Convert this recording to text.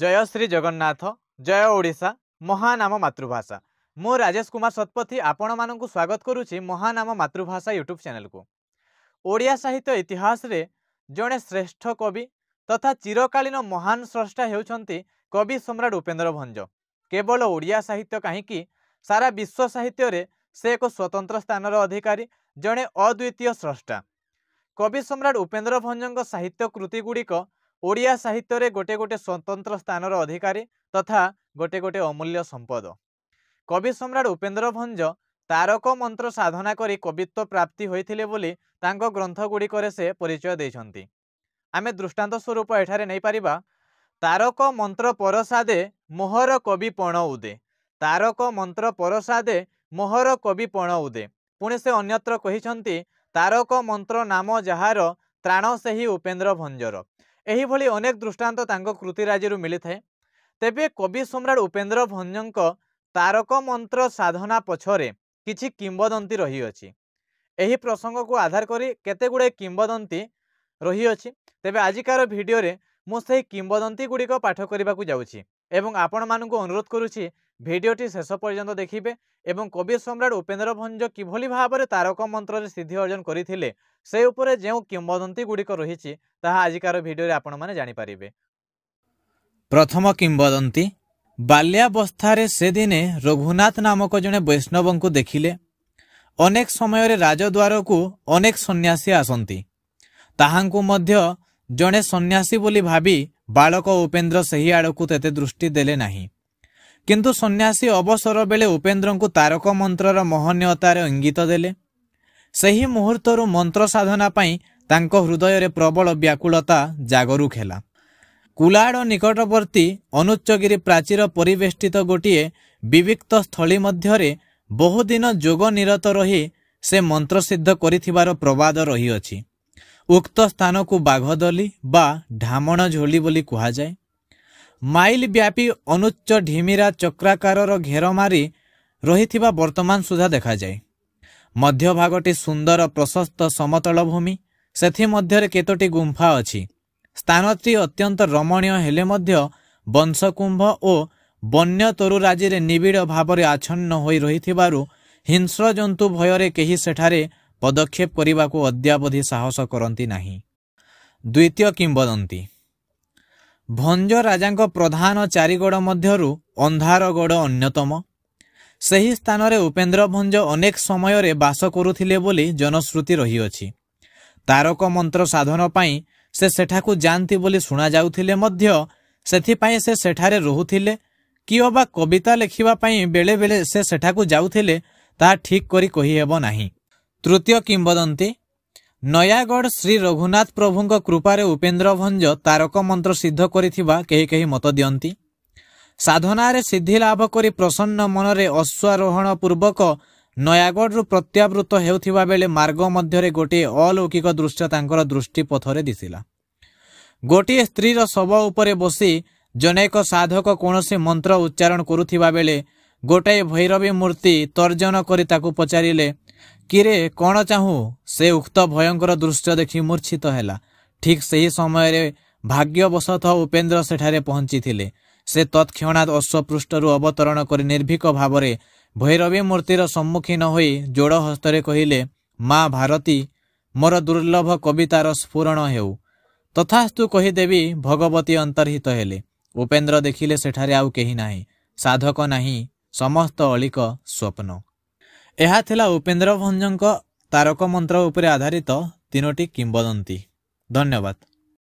ଜୟ ଶ୍ରୀ ଜଗନ୍ନାଥ ଜୟ ଓଡ଼ିଶା ମହାନାମ ମାତୃଭାଷା ମୁଁ ରାଜେଶ କୁମାର ଶତପଥୀ ଆପଣମାନଙ୍କୁ ସ୍ୱାଗତ କରୁଛି ମହାନାମ ମାତୃଭାଷା ୟୁଟ୍ୟୁବ୍ ଚ୍ୟାନେଲକୁ ଓଡ଼ିଆ ସାହିତ୍ୟ ଇତିହାସରେ ଜଣେ ଶ୍ରେଷ୍ଠ କବି ତଥା ଚିରକାଳୀନ ମହାନ ସ୍ରଷ୍ଟା ହେଉଛନ୍ତି କବି ସମ୍ରାଟ ଉପେନ୍ଦ୍ର ଭଞ୍ଜ କେବଳ ଓଡ଼ିଆ ସାହିତ୍ୟ କାହିଁକି ସାରା ବିଶ୍ୱ ସାହିତ୍ୟରେ ସେ ଏକ ସ୍ୱତନ୍ତ୍ର ସ୍ଥାନର ଅଧିକାରୀ ଜଣେ ଅଦ୍ୱିତୀୟ ସ୍ରଷ୍ଟା କବି ସମ୍ରାଟ ଉପେନ୍ଦ୍ର ଭଞ୍ଜଙ୍କ ସାହିତ୍ୟ କୃତିଗୁଡ଼ିକ ଓଡ଼ିଆ ସାହିତ୍ୟରେ ଗୋଟେ ଗୋଟେ ସ୍ୱତନ୍ତ୍ର ସ୍ଥାନର ଅଧିକାରୀ ତଥା ଗୋଟେ ଗୋଟେ ଅମୂଲ୍ୟ ସମ୍ପଦ କବି ସମ୍ରାଟ ଉପେନ୍ଦ୍ର ଭଞ୍ଜ ତାରକ ମନ୍ତ୍ର ସାଧନା କରି କବିତ୍ୱ ପ୍ରାପ୍ତି ହୋଇଥିଲେ ବୋଲି ତାଙ୍କ ଗ୍ରନ୍ଥଗୁଡ଼ିକରେ ସେ ପରିଚୟ ଦେଇଛନ୍ତି ଆମେ ଦୃଷ୍ଟାନ୍ତ ସ୍ୱରୂପ ଏଠାରେ ନେଇପାରିବା ତାରକ ମନ୍ତ୍ର ପରସାଦେ ମୋହର କବି ପଣ ଉଦେ ତାରକ ମନ୍ତ୍ର ପରସାଦେ ମୋହର କବି ପଣ ଉଦେ ପୁଣି ସେ ଅନ୍ୟତ୍ର କହିଛନ୍ତି ତାରକ ମନ୍ତ୍ର ନାମ ଯାହାର ତ୍ରାଣ ସେହି ଉପେନ୍ଦ୍ର ଭଞ୍ଜର ଏହିଭଳି ଅନେକ ଦୃଷ୍ଟାନ୍ତ ତାଙ୍କ କୃତିରାଜିରୁ ମିଳିଥାଏ ତେବେ କବି ସମ୍ରାଟ ଉପେନ୍ଦ୍ର ଭଞ୍ଜଙ୍କ ତାରକ ମନ୍ତ୍ର ସାଧନା ପଛରେ କିଛି କିମ୍ବଦନ୍ତୀ ରହିଅଛି ଏହି ପ୍ରସଙ୍ଗକୁ ଆଧାର କରି କେତେଗୁଡ଼ିଏ କିମ୍ବଦନ୍ତୀ ରହିଅଛି ତେବେ ଆଜିକାର ଭିଡ଼ିଓରେ ମୁଁ ସେହି କିମ୍ବଦନ୍ତୀ ଗୁଡ଼ିକ ପାଠ କରିବାକୁ ଯାଉଛି ଏବଂ ଆପଣମାନଙ୍କୁ ଅନୁରୋଧ କରୁଛି ভিডিওটি শেষ পর্যন্ত দেখিবে এবং কবি সম্রাট উপেন্দ্র ভঞ্জ কিভাবে ভাবে তারক মন্ত্রে সিদ্ধি অর্জন করে সে উপরে যে কিংবদন্তীগুড়ি রয়েছে তাহা আজকার ভিডিওরে আপনার জাঁপারে প্রথম কিংবদন্তী বাল্যাবস্থার সেদিনে রঘুনাথ নামক জনে বৈষ্ণবঙ্ দেখিলে অনেক সময় রাজদ্বারকু অনেক সন্ন্যাসী আসন্তি তাহাঙ্কু মধ্য জনে সন্ন্যাসী বলে ভাবি বাড়ক উপেন্দ্র সেই আড়কু তেতে দৃষ্টি দেলে নাহিঁ କିନ୍ତୁ ସନ୍ନ୍ୟାସୀ ଅବସର ବେଳେ ଉପେନ୍ଦ୍ରଙ୍କୁ ତାରକ ମନ୍ତ୍ରର ମହନୀୟତାର ଇଙ୍ଗିତ ଦେଲେ ସେହି ମୁହୂର୍ତ୍ତରୁ ମନ୍ତ୍ର ସାଧନା ପାଇଁ ତାଙ୍କ ହୃଦୟରେ ପ୍ରବଳ ବ୍ୟାକୁଳତା ଜାଗରୁକ ହେଲା କୁଲାଡ଼ ନିକଟବର୍ତ୍ତୀ ଅନୁଚ୍ଚଗିରି ପ୍ରାଚୀର ପରିବେଷ୍ଟିତ ଗୋଟିଏ ବିବିକ୍ତ ସ୍ଥଳୀ ମଧ୍ୟରେ ବହୁଦିନ ଯୋଗ ନିରତ ରହି ସେ ମନ୍ତ୍ରସିଦ୍ଧ କରିଥିବାର ପ୍ରବାଦ ରହିଅଛି ଉକ୍ତ ସ୍ଥାନକୁ ବାଘଦଲି ବା ଢାମଣ ଝୋଲି ବୋଲି କୁହାଯାଏ ମାଇଲ ବ୍ୟାପୀ ଅନୁଚ୍ଚ ଢିମିରା ଚକ୍ରାକାରର ଘେର ମାରି ରହିଥିବା ବର୍ତ୍ତମାନ ସୁଦ୍ଧା ଦେଖାଯାଏ ମଧ୍ୟଭାଗଟି ସୁନ୍ଦର ପ୍ରଶସ୍ତ ସମତଳ ଭୂମି ସେଥିମଧ୍ୟରେ କେତୋଟି ଗୁମ୍ଫା ଅଛି ସ୍ଥାନଟି ଅତ୍ୟନ୍ତ ରମଣୀୟ ହେଲେ ମଧ୍ୟ ବଂଶକୁମ୍ଭ ଓ ବନ୍ୟ ତରୁରାଜିରେ ନିବିଡ଼ ଭାବରେ ଆଚ୍ଛନ୍ନ ହୋଇ ରହିଥିବାରୁ ହିଂସ୍ର ଜନ୍ତୁ ଭୟରେ କେହି ସେଠାରେ ପଦକ୍ଷେପ କରିବାକୁ ଅଦ୍ୟାବଧି ସାହସ କରନ୍ତି ନାହିଁ ଦ୍ୱିତୀୟ କିମ୍ବଦନ୍ତୀ ଭଞ୍ଜ ରାଜାଙ୍କ ପ୍ରଧାନ ଚାରିଗଡ଼ ମଧ୍ୟରୁ ଅନ୍ଧାରଗଡ଼ ଅନ୍ୟତମ ସେହି ସ୍ଥାନରେ ଉପେନ୍ଦ୍ର ଭଞ୍ଜ ଅନେକ ସମୟରେ ବାସ କରୁଥିଲେ ବୋଲି ଜନଶ୍ରୁତି ରହିଅଛି ତାରକ ମନ୍ତ୍ର ସାଧନ ପାଇଁ ସେ ସେଠାକୁ ଯାଆନ୍ତି ବୋଲି ଶୁଣାଯାଉଥିଲେ ମଧ୍ୟ ସେଥିପାଇଁ ସେ ସେଠାରେ ରହୁଥିଲେ କିଏ ବା କବିତା ଲେଖିବା ପାଇଁ ବେଳେବେଳେ ସେ ସେଠାକୁ ଯାଉଥିଲେ ତାହା ଠିକ୍ କରି କହିହେବ ନାହିଁ ତୃତୀୟ କିମ୍ବଦନ୍ତୀ ନୟାଗଡ଼ ଶ୍ରୀ ରଘୁନାଥ ପ୍ରଭୁଙ୍କ କୃପାରେ ଉପେନ୍ଦ୍ର ଭଞ୍ଜ ତାରକ ମନ୍ତ୍ର ସିଦ୍ଧ କରିଥିବା କେହି କେହି ମତ ଦିଅନ୍ତି ସାଧନାରେ ସିଦ୍ଧି ଲାଭ କରି ପ୍ରସନ୍ନ ମନରେ ଅଶ୍ୱାରୋହଣ ପୂର୍ବକ ନୟାଗଡ଼ରୁ ପ୍ରତ୍ୟାବୃତ ହେଉଥିବା ବେଳେ ମାର୍ଗ ମଧ୍ୟରେ ଗୋଟିଏ ଅଲୌକିକ ଦୃଶ୍ୟ ତାଙ୍କର ଦୃଷ୍ଟିପଥରେ ଦିଶିଲା ଗୋଟିଏ ସ୍ତ୍ରୀର ଶବ ଉପରେ ବସି ଜନୈକ ସାଧକ କୌଣସି ମନ୍ତ୍ର ଉଚ୍ଚାରଣ କରୁଥିବା ବେଳେ ଗୋଟାଏ ଭୈରବୀ ମୂର୍ତ୍ତି ତର୍ଜନ କରି ତାକୁ ପଚାରିଲେ କିରେ କ'ଣ ଚାହୁଁ ସେ ଉକ୍ତ ଭୟଙ୍କର ଦୃଶ୍ୟ ଦେଖି ମୂର୍ଚ୍ଛିତ ହେଲା ଠିକ୍ ସେହି ସମୟରେ ଭାଗ୍ୟବଶତଃ ଉପେନ୍ଦ୍ର ସେଠାରେ ପହଞ୍ଚିଥିଲେ ସେ ତତ୍କ୍ଷଣାତ୍ ଅଶ୍ୱପୃଷ୍ଠରୁ ଅବତରଣ କରି ନିର୍ଭୀକ ଭାବରେ ଭୈରବୀ ମୂର୍ତ୍ତିର ସମ୍ମୁଖୀନ ହୋଇ ଯୋଡ଼ ହସ୍ତରେ କହିଲେ ମା ଭାରତୀ ମୋର ଦୁର୍ଲଭ କବିତାର ସ୍ଫୁରଣ ହେଉ ତଥାସ୍ତୁ କହିଦେବି ଭଗବତୀ ଅନ୍ତର୍ହିତ ହେଲେ ଉପେନ୍ଦ୍ର ଦେଖିଲେ ସେଠାରେ ଆଉ କେହି ନାହିଁ ସାଧକ ନାହିଁ ସମସ୍ତ ଅଳିକ ସ୍ୱପ୍ନ ଏହା ଥିଲା ଉପେନ୍ଦ୍ର ଭଞ୍ଜଙ୍କ ତାରକ ମନ୍ତ୍ର ଉପରେ ଆଧାରିତ ତିନୋଟି କିମ୍ବଦନ୍ତୀ ଧନ୍ୟବାଦ